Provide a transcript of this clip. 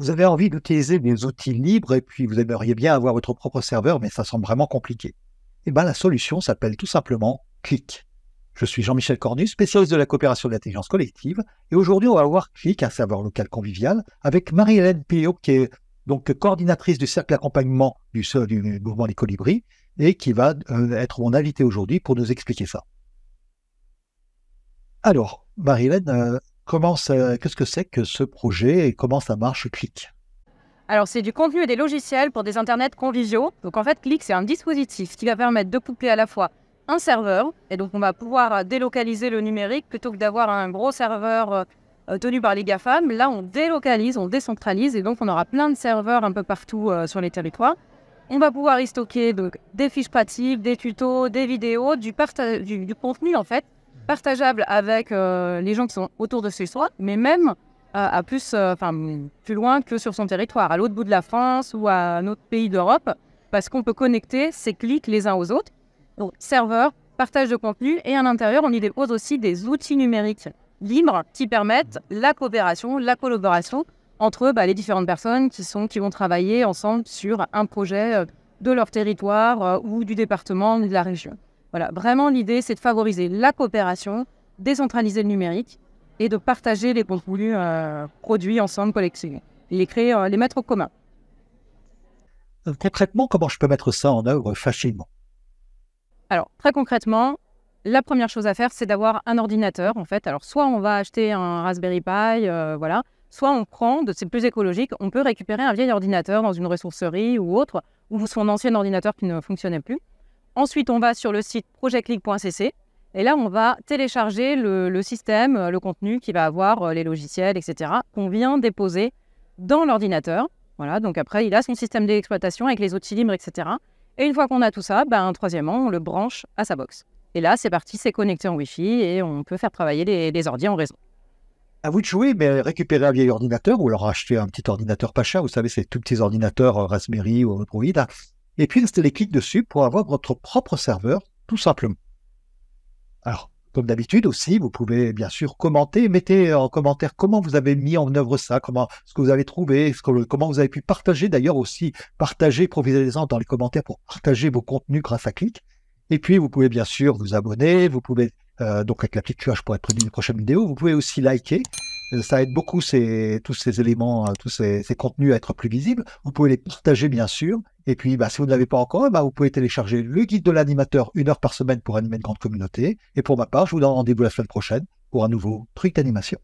vous avez envie d'utiliser des outils libres et puis vous aimeriez bien avoir votre propre serveur, mais ça semble vraiment compliqué. Eh bien, la solution s'appelle tout simplement Click. Je suis Jean-Michel Cornu, spécialiste de la coopération de l'intelligence collective, et aujourd'hui, on va voir Click, un serveur local convivial, avec Marie-Hélène Pio, qui est donc coordinatrice du cercle d'accompagnement du, du, mouvement des colibris, et qui va euh, être mon invité aujourd'hui pour nous expliquer ça. Alors, Marie-Hélène, euh, qu'est-ce que c'est que ce projet et comment ça marche Click alors, c'est du contenu et des logiciels pour des internets conviviaux. Donc, en fait, Click, c'est un dispositif qui va permettre de coupler à la fois un serveur, et donc on va pouvoir délocaliser le numérique plutôt que d'avoir un gros serveur euh, tenu par les GAFAM. Là, on délocalise, on décentralise, et donc on aura plein de serveurs un peu partout euh, sur les territoires. On va pouvoir y stocker des fiches pratiques, des tutos, des vidéos, du, du contenu en fait, partageable avec euh, les gens qui sont autour de chez soi, mais même euh, à plus, euh, enfin plus loin que sur son territoire, à l'autre bout de la France ou à un autre pays d'Europe, parce qu'on peut connecter ces clics les uns aux autres. Donc serveur, partage de contenu, et à l'intérieur, on y dépose aussi des outils numériques libres qui permettent la coopération, la collaboration entre bah, les différentes personnes qui, sont, qui vont travailler ensemble sur un projet de leur territoire ou du département ou de la région. Voilà, vraiment l'idée, c'est de favoriser la coopération, décentraliser le numérique et de partager les contenus euh, produits ensemble, collectés, les créer, euh, les mettre au commun. Euh, concrètement, comment je peux mettre ça en œuvre facilement Alors, très concrètement, la première chose à faire, c'est d'avoir un ordinateur, en fait. Alors, soit on va acheter un Raspberry Pi, voilà, soit on prend, c'est plus écologique, on peut récupérer un vieil ordinateur dans une ressourcerie ou autre, ou son ancien ordinateur qui ne fonctionnait plus. Ensuite, on va sur le site projectclick.cc et là, on va télécharger le, système, euh, le contenu qui va avoir euh, les logiciels, etc., qu'on vient déposer dans l'ordinateur. Voilà, donc après, il a son système d'exploitation avec les outils libres, etc. Et une fois qu'on a tout ça, ben, troisièmement, on le branche à sa box. Et là, c'est parti, c'est connecté en Wi-Fi et on peut faire travailler les, les ordi en réseau. À vous de jouer, mais récupérer un vieil ordinateur ou alors acheter un petit ordinateur pas cher. Vous savez, ces tout petits ordinateurs euh, Raspberry ou Android et puis rester les clics dessus pour avoir votre propre serveur, tout simplement. Alors, comme d'habitude aussi, vous pouvez bien sûr commenter, mettez en commentaire comment vous avez mis en œuvre ça, comment ce que vous avez trouvé, comment vous avez pu partager d'ailleurs aussi, partager, provisez-en dans les commentaires pour partager vos contenus grâce à clic. Et puis vous pouvez bien sûr vous abonner, vous pouvez euh, donc avec la petite pour être prévenu des prochaine vidéo vous pouvez aussi liker. Euh, ça aide beaucoup ces, tous ces éléments, euh, tous ces contenus à être plus visibles. Vous pouvez les partager bien sûr et puis, bah, si vous ne l'avez pas encore, bah, vous pouvez télécharger le guide de l'animateur une heure par semaine pour animer une grande communauté. Et pour ma part, je vous donne rendez-vous la semaine prochaine pour un nouveau truc d'animation.